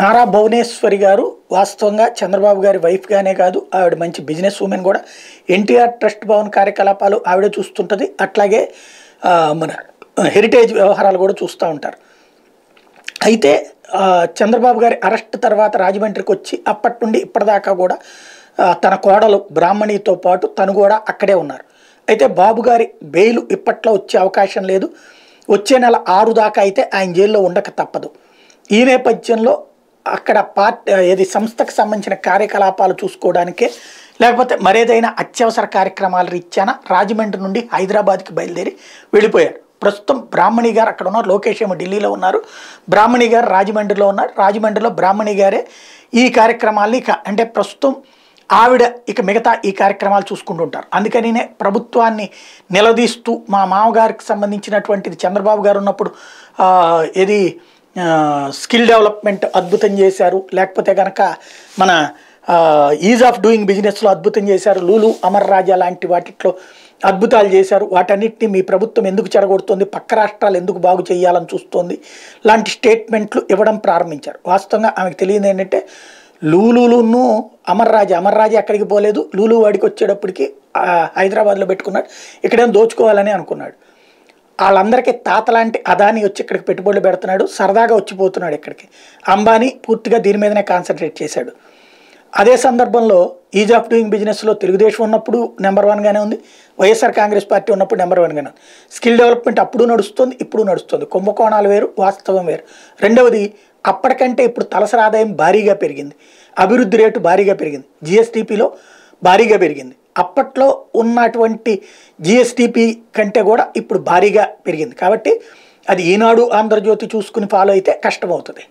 నారా భువనేశ్వరి గారు వాస్తవంగా చంద్రబాబు గారి వైఫ్గానే కాదు ఆవిడ మంచి బిజినెస్ ఉమెన్ కూడా ఎన్టీఆర్ ట్రస్ట్ భవన్ కార్యకలాపాలు ఆవిడ చూస్తుంటుంది అట్లాగే మన హెరిటేజ్ వ్యవహారాలు కూడా చూస్తూ ఉంటారు అయితే చంద్రబాబు గారి అరెస్ట్ తర్వాత రాజమండ్రికి వచ్చి అప్పటి నుండి ఇప్పటిదాకా కూడా తన కోడలు బ్రాహ్మణితో పాటు తను కూడా అక్కడే ఉన్నారు అయితే బాబు గారి బెయిల్ ఇప్పట్లో వచ్చే అవకాశం లేదు వచ్చే నెల ఆరు దాకా అయితే ఆయన జైల్లో ఉండక తప్పదు ఈ నేపథ్యంలో అక్కడ పార్ట్ ఏది సంస్థకు సంబంధించిన కార్యకలాపాలు చూసుకోవడానికే లేకపోతే మరేదైనా అత్యవసర కార్యక్రమాలు రీత్యాన రాజమండ్రి నుండి హైదరాబాద్కి బయలుదేరి వెళ్ళిపోయారు ప్రస్తుతం బ్రాహ్మణి గారు అక్కడ ఉన్నారు లోకేష్ ఏమో ఢిల్లీలో ఉన్నారు బ్రాహ్మణి గారు రాజమండ్రిలో ఉన్నారు రాజమండ్రిలో బ్రాహ్మణి గారే ఈ కార్యక్రమాల్ని అంటే ప్రస్తుతం ఆవిడ ఇక మిగతా ఈ కార్యక్రమాలు చూసుకుంటుంటారు అందుకనినే ప్రభుత్వాన్ని నిలదీస్తూ మా మామగారికి సంబంధించినటువంటిది చంద్రబాబు గారు ఉన్నప్పుడు ఇది స్కిల్ డెవలప్మెంట్ అద్భుతం చేశారు లేకపోతే కనుక మన ఈజ్ ఆఫ్ డూయింగ్ బిజినెస్లో అద్భుతం చేశారు లూలు అమర్ రాజా లాంటి వాటిట్లో అద్భుతాలు చేశారు వాటన్నిటిని మీ ప్రభుత్వం ఎందుకు చెడగొడుతుంది పక్క రాష్ట్రాలు ఎందుకు బాగు చేయాలని చూస్తోంది లాంటి స్టేట్మెంట్లు ఇవ్వడం ప్రారంభించారు వాస్తవంగా ఆమెకు తెలియదు ఏంటంటే లూలును అమర్ రాజా అమర్ రాజా ఎక్కడికి పోలేదు లూలు వాడికి వచ్చేటప్పటికి హైదరాబాద్లో పెట్టుకున్నాడు ఇక్కడేం దోచుకోవాలని అనుకున్నాడు వాళ్ళందరికీ తాత లాంటి అదాని వచ్చి ఇక్కడికి పెట్టుబడులు పెడుతున్నాడు సరదాగా వచ్చిపోతున్నాడు ఇక్కడికి అంబానీ పూర్తిగా దీని మీదనే కాన్సన్ట్రేట్ చేశాడు అదే సందర్భంలో ఈజ్ ఆఫ్ డూయింగ్ బిజినెస్లో తెలుగుదేశం ఉన్నప్పుడు నెంబర్ వన్గానే ఉంది వైఎస్ఆర్ కాంగ్రెస్ పార్టీ ఉన్నప్పుడు నెంబర్ వన్గానే ఉంది స్కిల్ డెవలప్మెంట్ అప్పుడు నడుస్తుంది ఇప్పుడు నడుస్తుంది కుంభకోణాలు వేరు వాస్తవం వేరు రెండవది అప్పటికంటే ఇప్పుడు తలసరి ఆదాయం భారీగా పెరిగింది అభివృద్ధి రేటు భారీగా పెరిగింది జిఎస్టిపిలో భారీగా పెరిగింది అప్పట్లో ఉన్నటువంటి జిఎస్టిపి కంటే కూడా ఇప్పుడు భారీగా పెరిగింది కాబట్టి అది ఈనాడు ఆంధ్రజ్యోతి చూసుకుని ఫాలో అయితే కష్టమవుతుంది